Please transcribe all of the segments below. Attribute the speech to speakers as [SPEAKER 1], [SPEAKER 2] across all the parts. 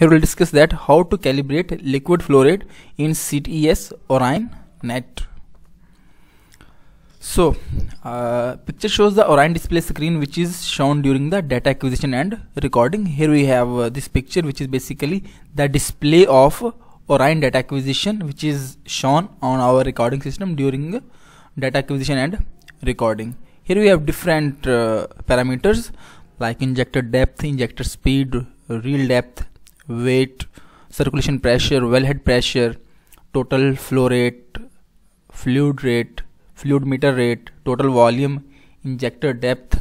[SPEAKER 1] Here we'll discuss that how to calibrate liquid flow rate in CTES Orion net. So, uh, picture shows the Orion display screen which is shown during the data acquisition and recording. Here we have uh, this picture which is basically the display of Orion data acquisition which is shown on our recording system during data acquisition and recording. Here we have different uh, parameters like injector depth, injector speed, real depth, weight, circulation pressure, wellhead pressure, total flow rate, fluid rate, fluid meter rate, total volume, injector depth,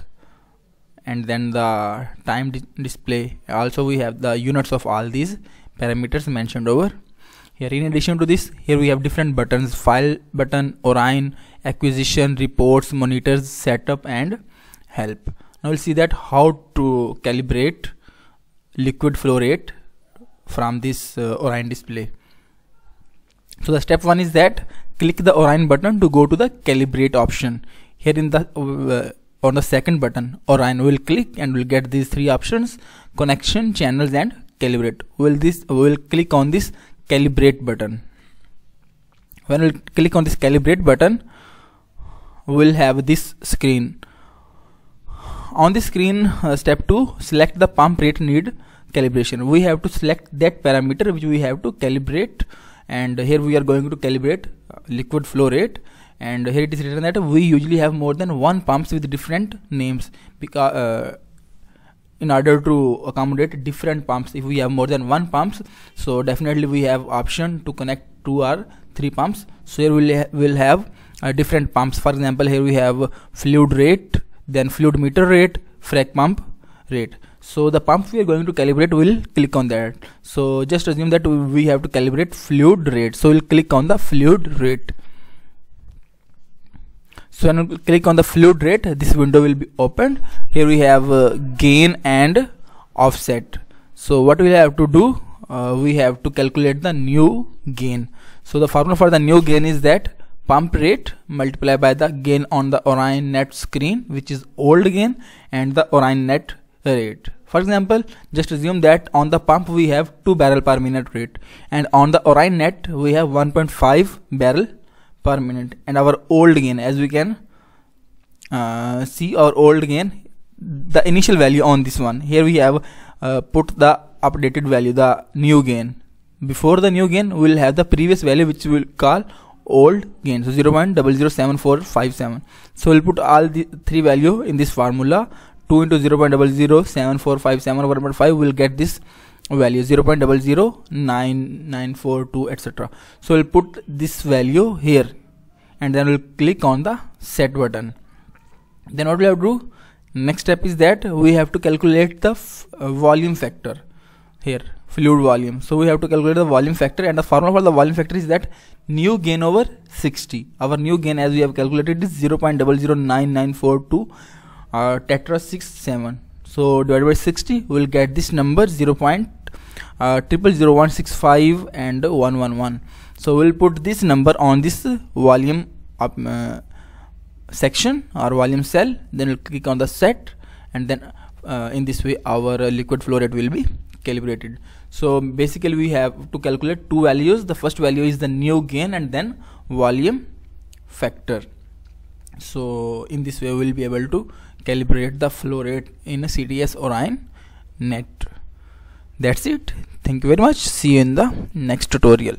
[SPEAKER 1] and then the time di display. Also, we have the units of all these parameters mentioned over here in addition to this here we have different buttons file button orion acquisition reports monitors setup and help now we'll see that how to calibrate liquid flow rate from this uh, Orion display. So the step one is that click the Orion button to go to the calibrate option. Here in the uh, on the second button Orion will click and will get these three options connection channels and calibrate. Will this will click on this calibrate button. When we will click on this calibrate button, we'll have this screen. On this screen, uh, step 2, select the pump rate need calibration we have to select that parameter which we have to calibrate and here we are going to calibrate uh, liquid flow rate and here it is written that we usually have more than one pumps with different names because uh, in order to accommodate different pumps if we have more than one pumps so definitely we have option to connect two or three pumps so here we'll, ha we'll have uh, different pumps for example here we have fluid rate then fluid meter rate frac pump rate so the pump we are going to calibrate will click on that so just assume that we have to calibrate fluid rate so we'll click on the fluid rate so when we click on the fluid rate this window will be opened here we have uh, gain and offset so what we have to do uh, we have to calculate the new gain so the formula for the new gain is that pump rate multiplied by the gain on the Orion net screen which is old gain and the Orion net rate for example, just assume that on the pump we have 2 barrel per minute rate and on the Orion net we have 1.5 barrel per minute and our old gain as we can uh, see our old gain the initial value on this one here we have uh, put the updated value the new gain before the new gain we will have the previous value which we will call old gain so 0.007457 so we'll put all the three value in this formula 2 into 0 over 5 will get this value 0 0.009942 etc so we'll put this value here and then we'll click on the set button then what we have to do next step is that we have to calculate the uh, volume factor here fluid volume so we have to calculate the volume factor and the formula for the volume factor is that new gain over 60 our new gain as we have calculated is 0 uh, tetra seven so divided by 60 we'll get this number 0 uh, 0.000165 and 111 so we'll put this number on this volume up, uh, section or volume cell then we'll click on the set and then uh, in this way our liquid flow rate will be calibrated so basically we have to calculate two values the first value is the new gain and then volume factor so in this way we'll be able to calibrate the flow rate in a CDS or net. That's it. Thank you very much. See you in the next tutorial.